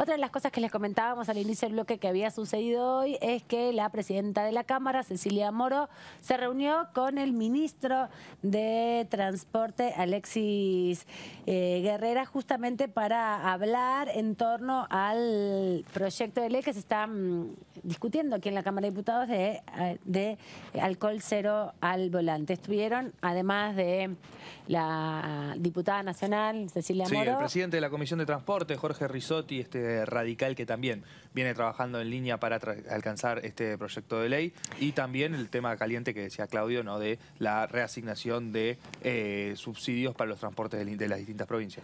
Otra de las cosas que les comentábamos al inicio del bloque que había sucedido hoy es que la presidenta de la Cámara, Cecilia Moro, se reunió con el ministro de Transporte, Alexis eh, Guerrera, justamente para hablar en torno al proyecto de ley que se está mm, discutiendo aquí en la Cámara de Diputados eh, de, alcohol cero al volante. Estuvieron, además de la diputada nacional, Cecilia Moro. Sí, el presidente de la Comisión de Transporte, Jorge Risotti, este eh, radical, que también viene trabajando en línea para alcanzar este proyecto de ley, y también el tema caliente que decía Claudio, ¿no? de la reasignación de eh, subsidios para los transportes de las distintas provincias.